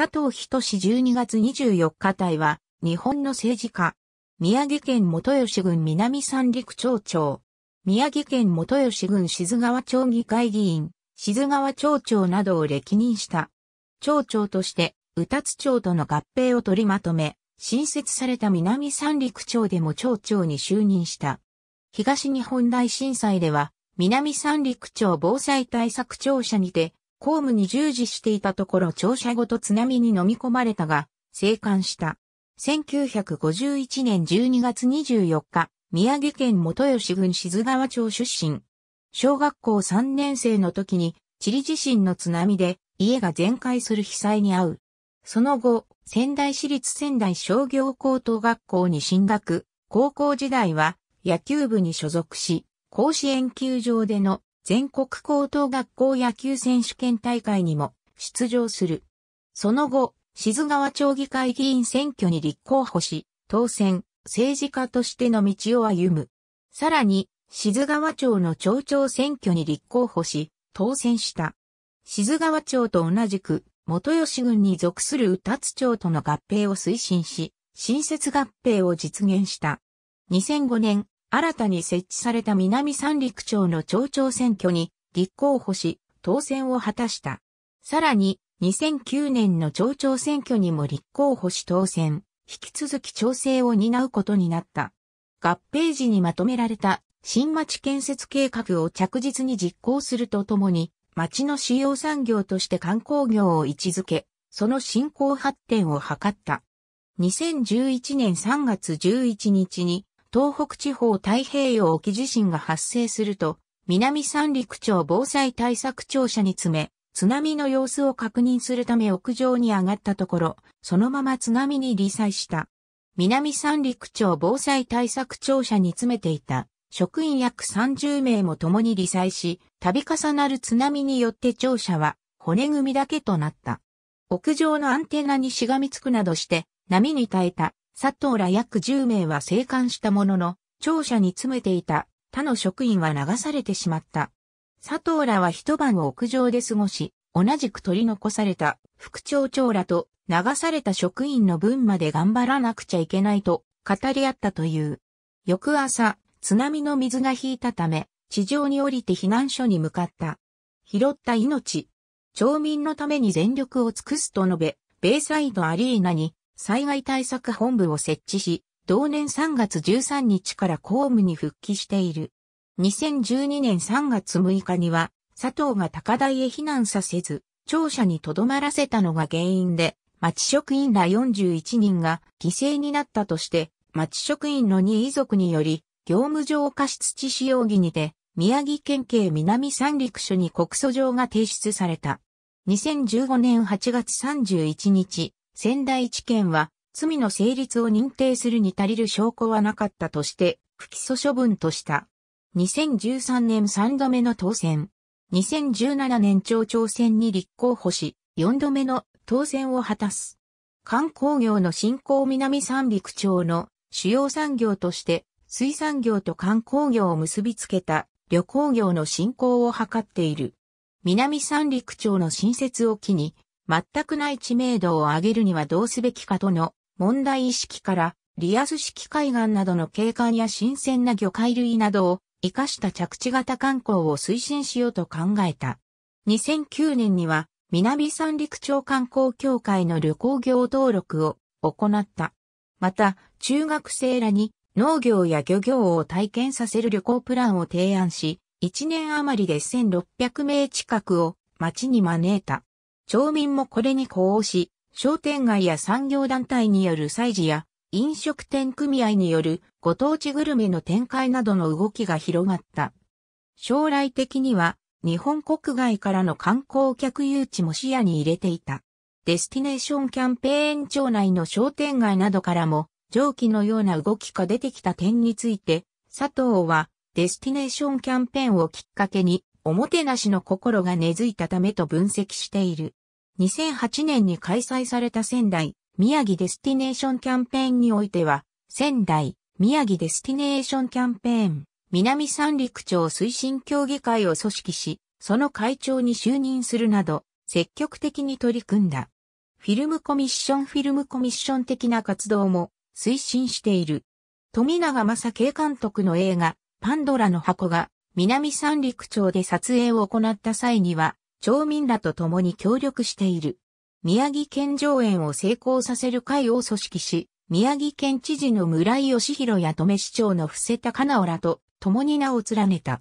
佐藤仁志12月24日隊は、日本の政治家。宮城県元吉郡南三陸町長。宮城県元吉郡静川町議会議員、静川町長などを歴任した。町長として、宇達町との合併を取りまとめ、新設された南三陸町でも町長に就任した。東日本大震災では、南三陸町防災対策庁舎にて、公務に従事していたところ庁舎ごと津波に飲み込まれたが、生還した。1951年12月24日、宮城県元吉郡静川町出身。小学校3年生の時に、チリ地震の津波で家が全壊する被災に遭う。その後、仙台市立仙台商業高等学校に進学、高校時代は野球部に所属し、甲子園球場での全国高等学校野球選手権大会にも出場する。その後、静川町議会議員選挙に立候補し、当選、政治家としての道を歩む。さらに、静川町の町長選挙に立候補し、当選した。静川町と同じく、元吉郡に属する宇達町との合併を推進し、新設合併を実現した。2005年、新たに設置された南三陸町の町長選挙に立候補し、当選を果たした。さらに、2009年の町長選挙にも立候補し当選、引き続き調整を担うことになった。合併時にまとめられた新町建設計画を着実に実行するとともに、町の主要産業として観光業を位置づけ、その振興発展を図った。2011年3月11日に東北地方太平洋沖地震が発生すると、南三陸町防災対策庁舎に詰め、津波の様子を確認するため屋上に上がったところ、そのまま津波に罹災した。南三陸町防災対策庁舎に詰めていた職員約30名も共に罹災し、度重なる津波によって庁舎は骨組みだけとなった。屋上のアンテナにしがみつくなどして波に耐えた佐藤ら約10名は生還したものの、庁舎に詰めていた他の職員は流されてしまった。佐藤らは一晩を屋上で過ごし、同じく取り残された副町長らと流された職員の分まで頑張らなくちゃいけないと語り合ったという。翌朝、津波の水が引いたため、地上に降りて避難所に向かった。拾った命。町民のために全力を尽くすと述べ、ベイサイドアリーナに災害対策本部を設置し、同年3月13日から公務に復帰している。2012年3月6日には、佐藤が高台へ避難させず、庁舎に留まらせたのが原因で、町職員ら41人が犠牲になったとして、町職員の2遺族により、業務上過失致死容疑にて、宮城県警南三陸署に告訴状が提出された。2015年8月31日、仙台地検は、罪の成立を認定するに足りる証拠はなかったとして、不起訴処分とした。2013年3度目の当選。2017年町長選に立候補し、4度目の当選を果たす。観光業の振興南三陸町の主要産業として、水産業と観光業を結びつけた旅行業の振興を図っている。南三陸町の新設を機に、全くない知名度を上げるにはどうすべきかとの問題意識から、リアス式海岸などの景観や新鮮な魚介類などを生かした着地型観光を推進しようと考えた。2009年には、南三陸町観光協会の旅行業登録を行った。また、中学生らに農業や漁業を体験させる旅行プランを提案し、1年余りで1600名近くを町に招いた。町民もこれに呼応し、商店街や産業団体による祭事や、飲食店組合によるご当地グルメの展開などの動きが広がった。将来的には日本国外からの観光客誘致も視野に入れていた。デスティネーションキャンペーン町内の商店街などからも上記のような動きが出てきた点について、佐藤はデスティネーションキャンペーンをきっかけにおもてなしの心が根付いたためと分析している。2008年に開催された仙台、宮城デスティネーションキャンペーンにおいては、仙台、宮城デスティネーションキャンペーン、南三陸町推進協議会を組織し、その会長に就任するなど、積極的に取り組んだ。フィルムコミッションフィルムコミッション的な活動も推進している。富永正慶監督の映画、パンドラの箱が南三陸町で撮影を行った際には、町民らと共に協力している。宮城県上演を成功させる会を組織し、宮城県知事の村井義弘や留市長の伏せたかなおらと共に名を連ねた。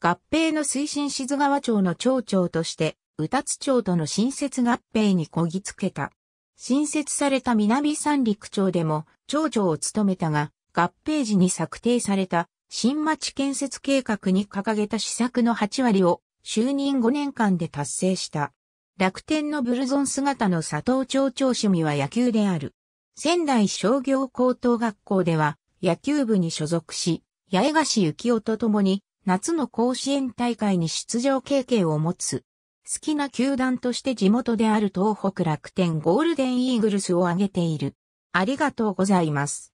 合併の推進志津川町の町長として、宇達町との新設合併にこぎつけた。新設された南三陸町でも町長を務めたが、合併時に策定された新町建設計画に掲げた施策の8割を就任5年間で達成した。楽天のブルゾン姿の佐藤町長趣味は野球である。仙台商業高等学校では野球部に所属し、八重樫幸夫と共に夏の甲子園大会に出場経験を持つ。好きな球団として地元である東北楽天ゴールデンイーグルスを挙げている。ありがとうございます。